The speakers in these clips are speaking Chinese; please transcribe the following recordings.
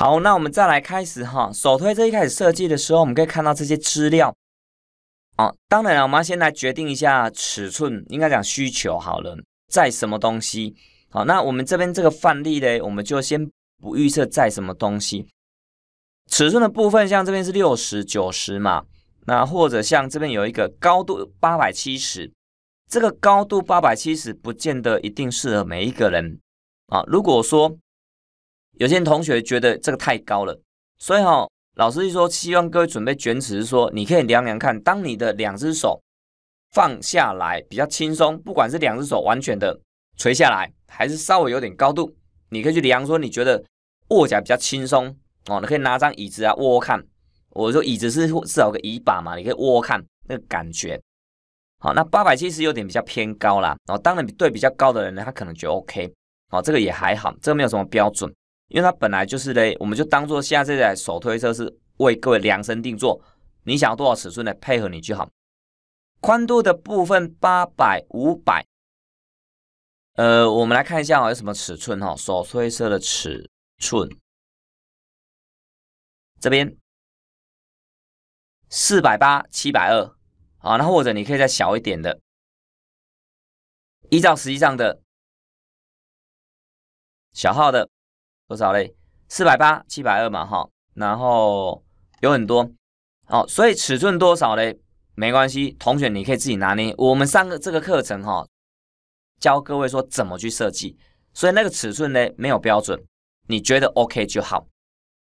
好，那我们再来开始哈。首推这一开始设计的时候，我们可以看到这些资料。哦，当然了，我们先来决定一下尺寸，应该讲需求好了，在什么东西。好，那我们这边这个范例嘞，我们就先不预测在什么东西。尺寸的部分，像这边是六十九十嘛，那或者像这边有一个高度八百七十，这个高度八百七十不见得一定适合每一个人啊。如果说，有些同学觉得这个太高了，所以哈，老师就说，希望各位准备卷尺，说你可以量量看。当你的两只手放下来比较轻松，不管是两只手完全的垂下来，还是稍微有点高度，你可以去量，说你觉得握起来比较轻松哦，你可以拿张椅子啊握握看。我说椅子是至少个椅把嘛，你可以握握看那个感觉。好，那八百七十有点比较偏高啦，然后当然对比较高的人呢，他可能就 OK。哦，这个也还好，这个没有什么标准。因为它本来就是嘞，我们就当做现在这台手推车是为各位量身定做，你想要多少尺寸呢？配合你就好。宽度的部分八百、五百，呃，我们来看一下有什么尺寸哈，手推车的尺寸，这边四百八、七百二，啊，那或者你可以再小一点的，一实十上的小号的。多少嘞？四百八、七百二嘛，哈，然后有很多哦，所以尺寸多少嘞？没关系，同学你可以自己拿捏。我们上个这个课程哈，教各位说怎么去设计，所以那个尺寸呢没有标准，你觉得 OK 就好。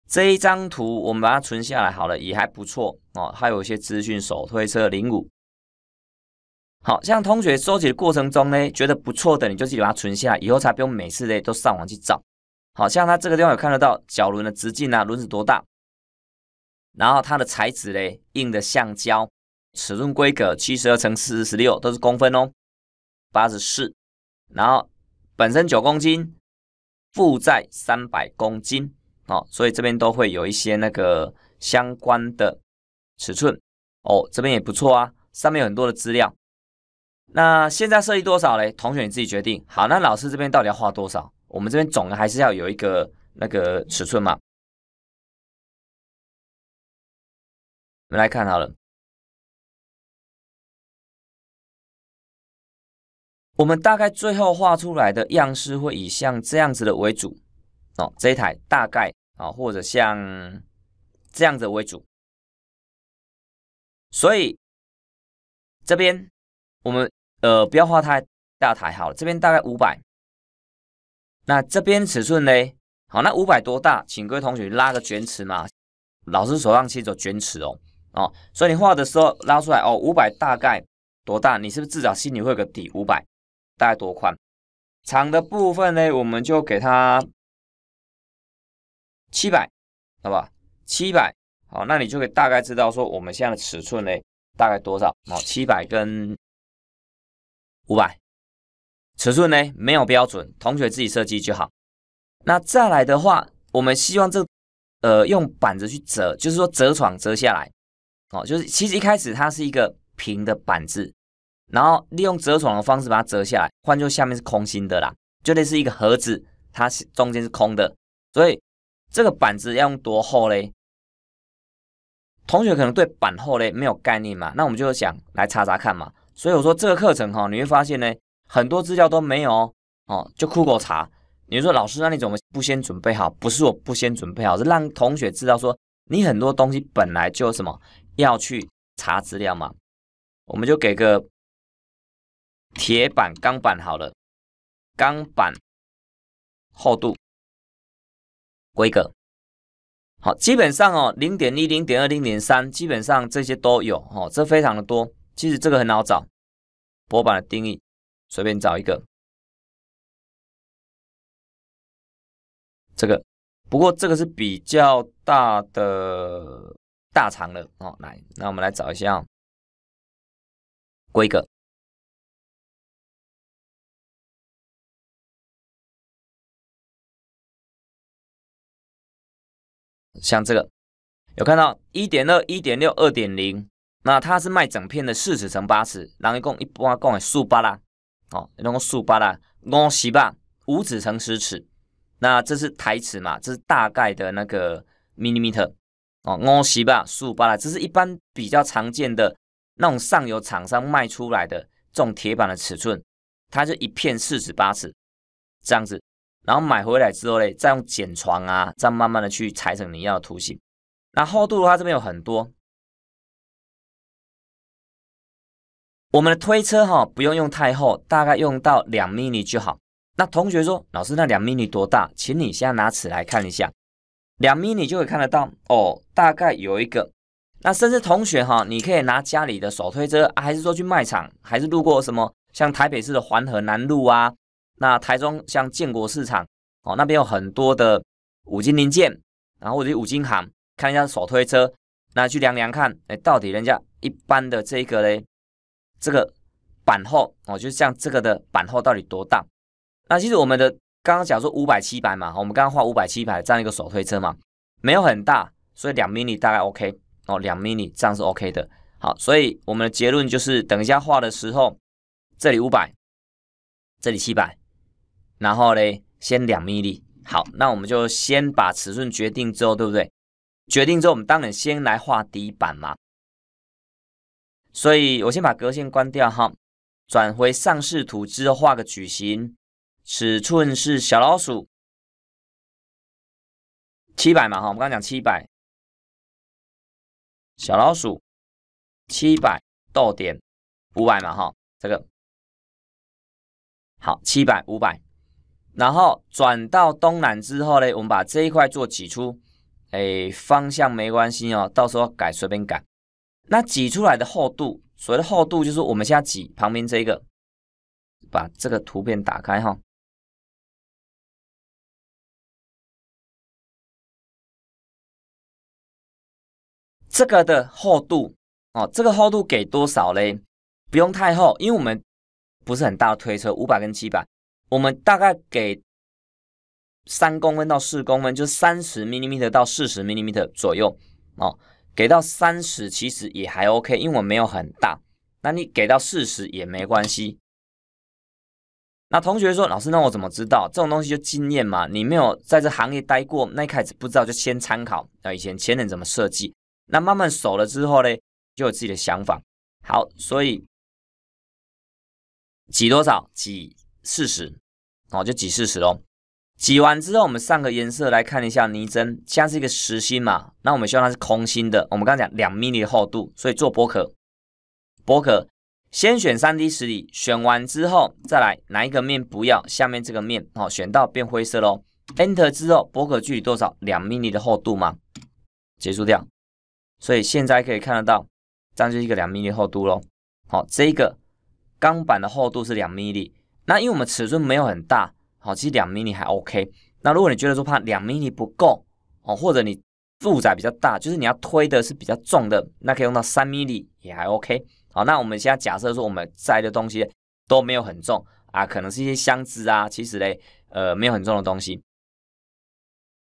这一张图我们把它存下来好了，也还不错哦。还有一些资讯手推车零五，好，像同学收集的过程中呢，觉得不错的你就自己把它存下，以后才不用每次嘞都上网去找。好像它这个地方有看得到脚轮的直径啊，轮子多大？然后它的材质嘞，硬的橡胶，尺寸规格七十二乘四十六都是公分哦，八十四，然后本身九公斤，负载三百公斤哦，所以这边都会有一些那个相关的尺寸哦，这边也不错啊，上面有很多的资料。那现在设计多少嘞？同学你自己决定。好，那老师这边到底要画多少？我们这边总的还是要有一个那个尺寸嘛，我们来看好了，我们大概最后画出来的样式会以像这样子的为主哦，这一台大概啊，或者像这样子为主，所以这边我们呃不要画太大台好了，这边大概五百。那这边尺寸呢？好，那五百多大？请各位同学拉个卷尺嘛。老师手上实有卷尺哦，哦，所以你画的时候拉出来哦，五百大概多大？你是不是至少心里会有个底？五百大概多宽？长的部分呢，我们就给它七百，好吧？七百，好，那你就可以大概知道说我们现在的尺寸呢大概多少？好，七百跟五百。尺寸呢没有标准，同学自己设计就好。那再来的话，我们希望这呃用板子去折，就是说折床折下来，哦，就是其实一开始它是一个平的板子，然后利用折床的方式把它折下来，换作下面是空心的啦，就类似一个盒子，它是中间是空的。所以这个板子要用多厚嘞？同学可能对板厚嘞没有概念嘛，那我们就想来查查看嘛。所以我说这个课程哈，你会发现呢。很多资料都没有哦，就酷狗查。你说老师，那你怎么不先准备好？不是我不先准备好，是让同学知道说，你很多东西本来就什么要去查资料嘛。我们就给个铁板钢板好了，钢板厚度规格好，基本上哦，零点一、零点二、零点三，基本上这些都有哦，这非常的多。其实这个很好找，薄板的定义。随便找一个，这个，不过这个是比较大的大长的哦。来，那我们来找一下规格，像这个，有看到一点二、一点六、二点零，那它是卖整片的四十乘八十，然后一共一包共数十八拉。哦，那个数八啦，五尺八，五指乘十尺，那这是台尺嘛？这是大概的那个 millimeter 哦，五十八，数八啦，这是一般比较常见的那种上游厂商卖出来的这种铁板的尺寸，它就一片四尺八尺这样子，然后买回来之后嘞，再用剪床啊，再慢慢的去裁成你要的图形。那厚度的话，这边有很多。我们的推车哈，不用用太厚，大概用到两米米就好。那同学说，老师，那两米米多大？请你先拿尺来看一下，两米米就会看得到哦。大概有一个。那甚至同学哈，你可以拿家里的手推车，还是说去卖场，还是路过什么像台北市的环河南路啊，那台中像建国市场哦，那边有很多的五金零件，然后或者五金行，看一下手推车，那去量量看，哎，到底人家一般的这个嘞？这个板厚，哦，就像这个的板厚到底多大？那其实我们的刚刚讲说五百七百嘛，我们刚刚画五百七百这样一个手推车嘛，没有很大，所以两 mini 大概 OK 哦，两 mini 这样是 OK 的。好，所以我们的结论就是，等一下画的时候，这里五百，这里七百，然后嘞，先两 mini。好，那我们就先把尺寸决定之后，对不对？决定之后，我们当然先来画底板嘛。所以我先把格线关掉哈，转回上视图之后画个矩形，尺寸是小老鼠七百嘛哈，我们刚讲讲七百，小老鼠七百到点五百嘛哈，这个好七百五百，然后转到东南之后呢，我们把这一块做挤出，哎方向没关系哦，到时候改随便改。那挤出来的厚度，所谓的厚度就是我们现在挤旁边这个，把这个图片打开哈。这个的厚度哦，这个厚度给多少嘞？不用太厚，因为我们不是很大的推车，五百跟七百，我们大概给三公分到四公分，就是三十 m m 到四十 m m 左右哦。给到三十其实也还 OK，因为我没有很大。那你给到四十也没关系。那同学说，老师，那我怎么知道这种东西就经验嘛？你没有在这行业待过，那一开始不知道就先参考啊，以前前人怎么设计，那慢慢熟了之后嘞，就有自己的想法。好，所以几多少？几四十哦，就几四十喽。挤完之后，我们上个颜色来看一下泥针，现在是一个实心嘛，那我们希望它是空心的。我们刚讲两米的厚度，所以做薄壳，薄壳先选 3D 实体，选完之后再来拿一个面，不要下面这个面，好，选到变灰色喽。Enter 之后，薄壳距离多少？两毫米的厚度嘛，结束掉。所以现在可以看得到，这样就是一个两米的厚度喽。好，这个钢板的厚度是两米米，那因为我们尺寸没有很大。好，其实两米你还 OK。那如果你觉得说怕两米你不够哦，或者你负载比较大，就是你要推的是比较重的，那可以用到三米里也还 OK。好，那我们现在假设说我们载的东西都没有很重啊，可能是一些箱子啊，其实嘞，呃，没有很重的东西。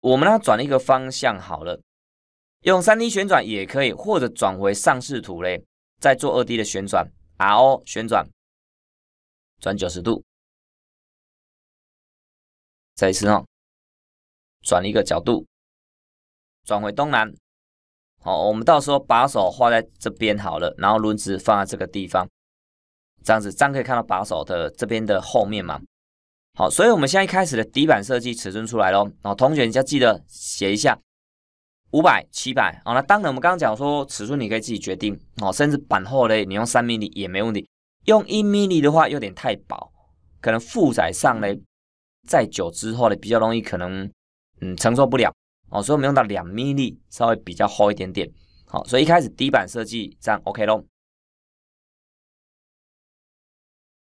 我们呢转了一个方向好了，用三 D 旋转也可以，或者转回上视图嘞，再做二 D 的旋转，R O 旋转，转九十度。一次哦，转一个角度，转回东南。好，我们到时候把手画在这边好了，然后轮子放在这个地方，这样子这样可以看到把手的这边的后面嘛。好，所以我们现在开始的底板设计尺寸出来咯。哦，同学你要记得写一下五百、七百。哦，那当然我们刚刚讲说尺寸你可以自己决定。哦，甚至板厚嘞，你用三 m 米也没问题，用一 m 米的话有点太薄，可能负载上嘞。再久之后呢，比较容易可能，嗯，承受不了哦，所以我们用到两米粒，稍微比较厚一点点，好，所以一开始底板设计这样 OK 咯。